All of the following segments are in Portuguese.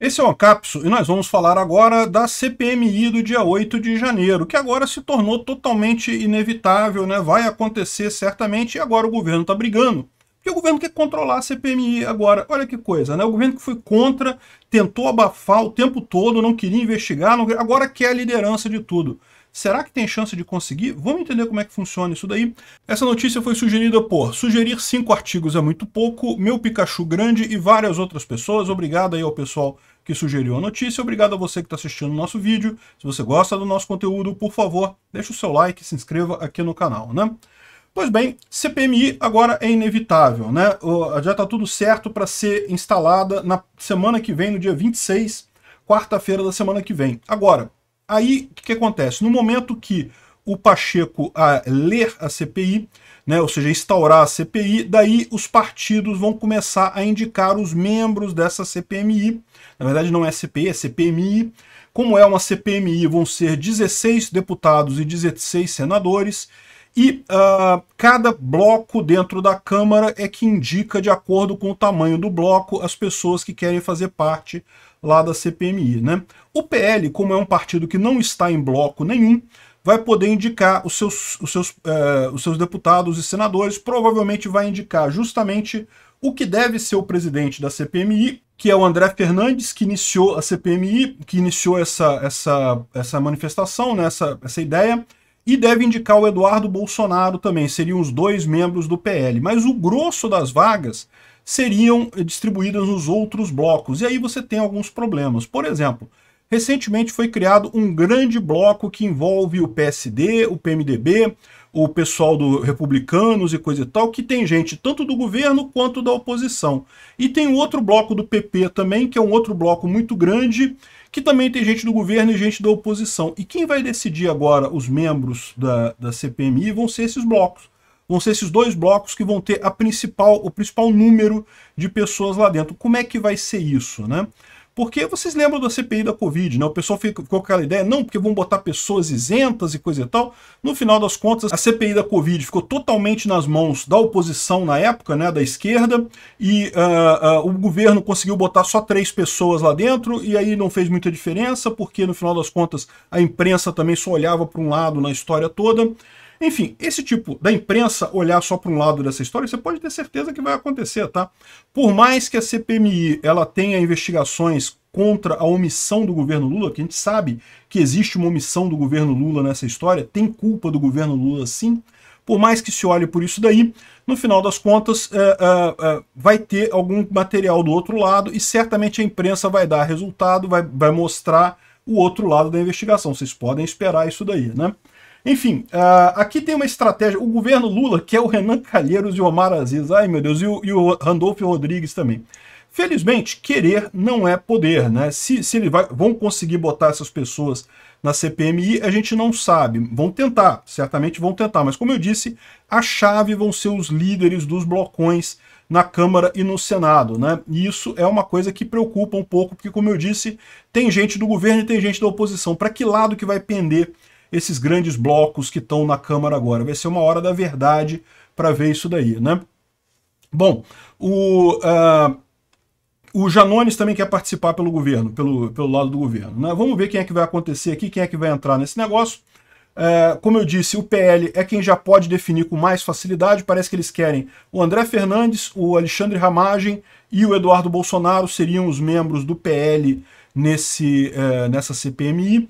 Esse é o Ancapso e nós vamos falar agora da CPMI do dia 8 de janeiro, que agora se tornou totalmente inevitável, né? vai acontecer certamente e agora o governo está brigando porque o governo quer controlar a CPMI agora. Olha que coisa, né? O governo que foi contra, tentou abafar o tempo todo, não queria investigar, não... agora quer a liderança de tudo. Será que tem chance de conseguir? Vamos entender como é que funciona isso daí. Essa notícia foi sugerida por Sugerir cinco artigos é muito pouco, Meu Pikachu Grande e várias outras pessoas. Obrigado aí ao pessoal que sugeriu a notícia. Obrigado a você que está assistindo o nosso vídeo. Se você gosta do nosso conteúdo, por favor, deixa o seu like, se inscreva aqui no canal, né? Pois bem, CPMI agora é inevitável, né? Já está tudo certo para ser instalada na semana que vem, no dia 26, quarta-feira da semana que vem. Agora, aí o que, que acontece? No momento que o Pacheco a ler a CPI, né, ou seja, instaurar a CPI, daí os partidos vão começar a indicar os membros dessa CPMI. Na verdade, não é CPI, é CPMI. Como é uma CPMI, vão ser 16 deputados e 16 senadores, e uh, cada bloco dentro da Câmara é que indica, de acordo com o tamanho do bloco, as pessoas que querem fazer parte lá da CPMI. Né? O PL, como é um partido que não está em bloco nenhum, vai poder indicar os seus, os seus, uh, os seus deputados e senadores, provavelmente vai indicar justamente o que deve ser o presidente da CPMI, que é o André Fernandes, que iniciou a CPMI, que iniciou essa, essa, essa manifestação, né, essa, essa ideia, e deve indicar o Eduardo Bolsonaro também, seriam os dois membros do PL. Mas o grosso das vagas seriam distribuídas nos outros blocos. E aí você tem alguns problemas. Por exemplo, recentemente foi criado um grande bloco que envolve o PSD, o PMDB, o pessoal do Republicanos e coisa e tal, que tem gente tanto do governo quanto da oposição. E tem outro bloco do PP também, que é um outro bloco muito grande, que também tem gente do governo e gente da oposição. E quem vai decidir agora os membros da, da CPMI vão ser esses blocos. Vão ser esses dois blocos que vão ter a principal, o principal número de pessoas lá dentro. Como é que vai ser isso, né? Porque vocês lembram da CPI da Covid, né? O pessoal ficou com aquela ideia, não, porque vão botar pessoas isentas e coisa e tal. No final das contas, a CPI da Covid ficou totalmente nas mãos da oposição na época, né, da esquerda, e uh, uh, o governo conseguiu botar só três pessoas lá dentro, e aí não fez muita diferença, porque no final das contas a imprensa também só olhava para um lado na história toda. Enfim, esse tipo da imprensa olhar só para um lado dessa história, você pode ter certeza que vai acontecer, tá? Por mais que a CPMI ela tenha investigações contra a omissão do governo Lula, que a gente sabe que existe uma omissão do governo Lula nessa história, tem culpa do governo Lula sim, por mais que se olhe por isso daí, no final das contas é, é, é, vai ter algum material do outro lado e certamente a imprensa vai dar resultado, vai, vai mostrar o outro lado da investigação. Vocês podem esperar isso daí, né? Enfim, uh, aqui tem uma estratégia. O governo Lula, que é o Renan Calheiros e o Omar Aziz, ai meu Deus, e o, e o Randolfo Rodrigues também. Felizmente, querer não é poder, né? Se, se eles vão conseguir botar essas pessoas na CPMI, a gente não sabe. Vão tentar, certamente vão tentar, mas como eu disse, a chave vão ser os líderes dos blocões na Câmara e no Senado, né? E isso é uma coisa que preocupa um pouco, porque como eu disse, tem gente do governo e tem gente da oposição. Para que lado que vai pender esses grandes blocos que estão na Câmara agora. Vai ser uma hora da verdade para ver isso daí, né? Bom, o, uh, o Janones também quer participar pelo governo, pelo, pelo lado do governo. Né? Vamos ver quem é que vai acontecer aqui, quem é que vai entrar nesse negócio. Uh, como eu disse, o PL é quem já pode definir com mais facilidade. Parece que eles querem o André Fernandes, o Alexandre Ramagem e o Eduardo Bolsonaro seriam os membros do PL nesse, uh, nessa CPMI.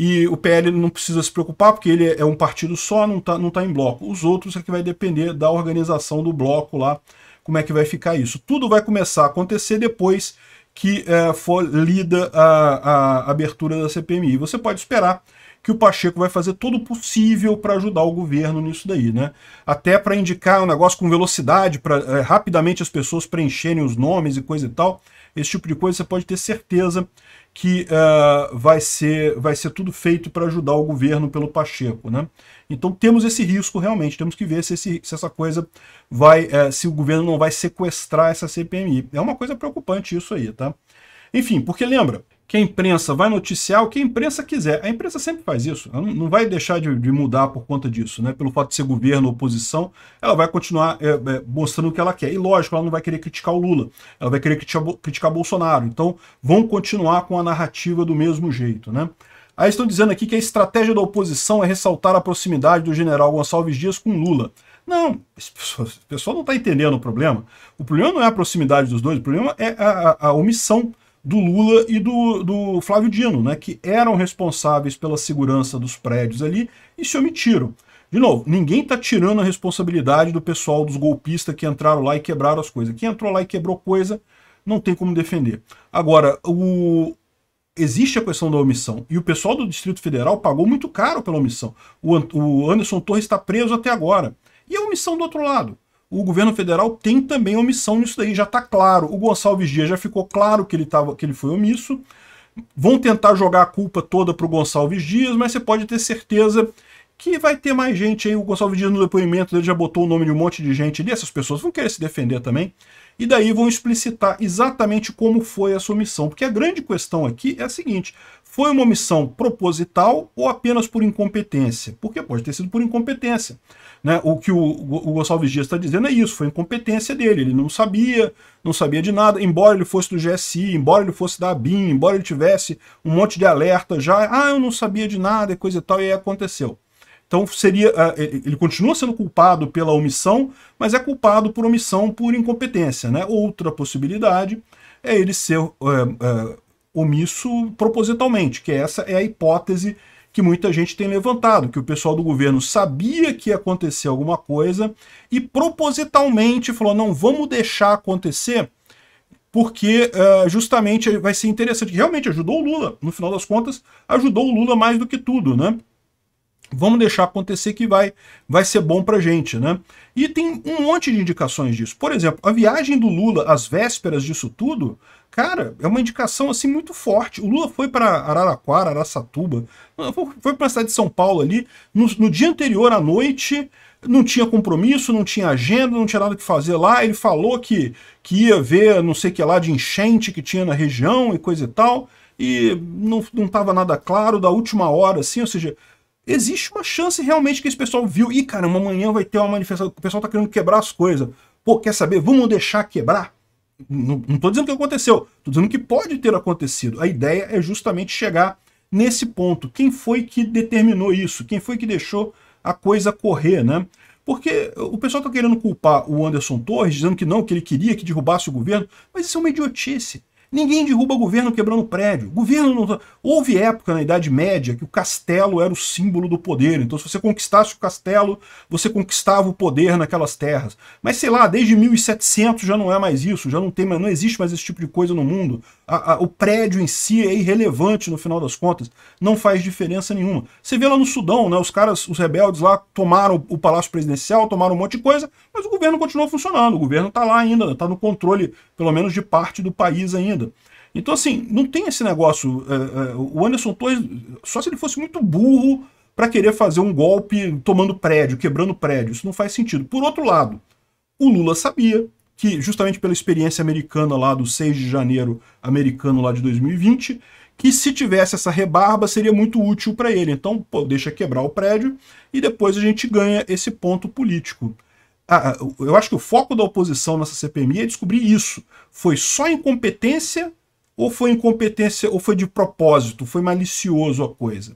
E o PL não precisa se preocupar, porque ele é um partido só, não está não tá em bloco. Os outros é que vai depender da organização do bloco lá, como é que vai ficar isso. Tudo vai começar a acontecer depois que é, for lida a, a abertura da CPMI. Você pode esperar que o Pacheco vai fazer todo o possível para ajudar o governo nisso daí, né? Até para indicar um negócio com velocidade, para é, eh, rapidamente as pessoas preencherem os nomes e coisa e tal. Esse tipo de coisa você pode ter certeza que uh, vai, ser, vai ser tudo feito para ajudar o governo pelo Pacheco, né? Então temos esse risco realmente, temos que ver se, esse, se essa coisa vai, uh, se o governo não vai sequestrar essa CPMI. É uma coisa preocupante isso aí, tá? Enfim, porque lembra, que a imprensa vai noticiar o que a imprensa quiser. A imprensa sempre faz isso, ela não vai deixar de, de mudar por conta disso, né? pelo fato de ser governo, ou oposição, ela vai continuar é, é, mostrando o que ela quer. E lógico, ela não vai querer criticar o Lula, ela vai querer criticar, criticar Bolsonaro. Então vão continuar com a narrativa do mesmo jeito. Né? Aí estão dizendo aqui que a estratégia da oposição é ressaltar a proximidade do general Gonçalves Dias com Lula. Não, o pessoal não está entendendo o problema. O problema não é a proximidade dos dois, o problema é a, a, a omissão do Lula e do, do Flávio Dino, né, que eram responsáveis pela segurança dos prédios ali e se omitiram. De novo, ninguém está tirando a responsabilidade do pessoal dos golpistas que entraram lá e quebraram as coisas. Quem entrou lá e quebrou coisa, não tem como defender. Agora, o... existe a questão da omissão. E o pessoal do Distrito Federal pagou muito caro pela omissão. O, Anderson Torres está preso até agora. E a omissão do outro lado? o governo federal tem também omissão nisso daí, já está claro. O Gonçalves Dias já ficou claro que ele, tava, que ele foi omisso. Vão tentar jogar a culpa toda para o Gonçalves Dias, mas você pode ter certeza que vai ter mais gente aí. O Gonçalves Dias, no depoimento dele, já botou o nome de um monte de gente ali. Essas pessoas vão querer se defender também. E daí vão explicitar exatamente como foi essa omissão. Porque a grande questão aqui é a seguinte: foi uma omissão proposital ou apenas por incompetência? Porque pode ter sido por incompetência. Né? O que o, o Gonçalves Dias está dizendo é isso, foi incompetência dele. Ele não sabia, não sabia de nada, embora ele fosse do GSI, embora ele fosse da ABIN, embora ele tivesse um monte de alerta já, ah, eu não sabia de nada e coisa e tal, e aí aconteceu. Então seria, eh, eh, ele continua sendo culpado pela omissão, mas é culpado por omissão por incompetência. Né? Outra possibilidade é ele ser é, é, omisso propositalmente, que essa é a hipótese que muita gente tem levantado, que o pessoal do governo sabia que ia acontecer alguma coisa e propositalmente falou, não, vamos deixar acontecer, porque uh, justamente vai ser interessante. Realmente ajudou o Lula, no final das contas, ajudou o Lula mais do que tudo, né? Vamos deixar acontecer que vai, vai ser bom para gente, né? E tem um monte de indicações disso. Por exemplo, a viagem do Lula às vésperas disso tudo, cara, é uma indicação assim muito forte. O Lula foi para Araraquara, Araçatuba, foi para a cidade de São Paulo ali. No, no dia anterior à noite, não tinha compromisso, não tinha agenda, não tinha nada que fazer lá. Ele falou que, que ia ver não sei o que lá de enchente que tinha na região e coisa e tal. E não estava nada claro da última hora, assim, ou seja existe uma chance realmente que esse pessoal viu. Ih, caramba, amanhã vai ter uma manifestação. O pessoal tá querendo quebrar as coisas. Pô, quer saber? Vamos deixar quebrar? Não, não tô dizendo que aconteceu. Tô dizendo que pode ter acontecido. A ideia é justamente chegar nesse ponto. Quem foi que determinou isso? Quem foi que deixou a coisa correr, né? Porque o pessoal tá querendo culpar o Anderson Torres, dizendo que não, que ele queria que derrubasse o governo. Mas isso é uma idiotice. Ninguém derruba governo quebrando prédio. Governo não... Tá- Houve época na Idade Média que o castelo era o símbolo do poder. Então, se você conquistasse o castelo, você conquistava o poder naquelas terras. Mas sei lá, desde 1700 já não é mais isso, já não tem, não existe mais esse tipo de coisa no mundo. A, a, o prédio em si é irrelevante no final das contas, não faz diferença nenhuma. Você vê lá no Sudão, né, os caras, os rebeldes lá tomaram o palácio presidencial, tomaram um monte de coisa, mas o governo continuou funcionando. O governo está lá ainda, está no controle, pelo menos de parte do país ainda ainda. Então, assim, não tem esse negócio. Uh, uh, o Anderson Torres, só se ele fosse muito burro para querer fazer um golpe tomando prédio, quebrando prédio. Isso não faz sentido. Por outro lado, o Lula sabia que, justamente pela experiência americana lá do 6 de janeiro americano lá de 2020, que se tivesse essa rebarba seria muito útil para ele. Então, pô, deixa quebrar o prédio e depois a gente ganha esse ponto político. Ah, ah, eu acho que o foco da oposição nessa CPMI é descobrir isso. Foi só incompetência ou foi incompetência ou foi de propósito, foi malicioso a coisa?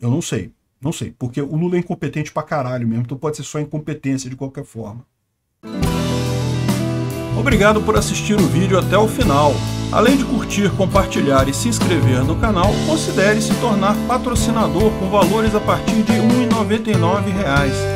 Eu não sei, não sei, porque o Lula é incompetente pra caralho mesmo, então pode ser só incompetência de qualquer forma. Obrigado por assistir o vídeo até o final. Além de curtir, compartilhar e se inscrever no canal, considere se tornar patrocinador com valores a partir de R$ 1,99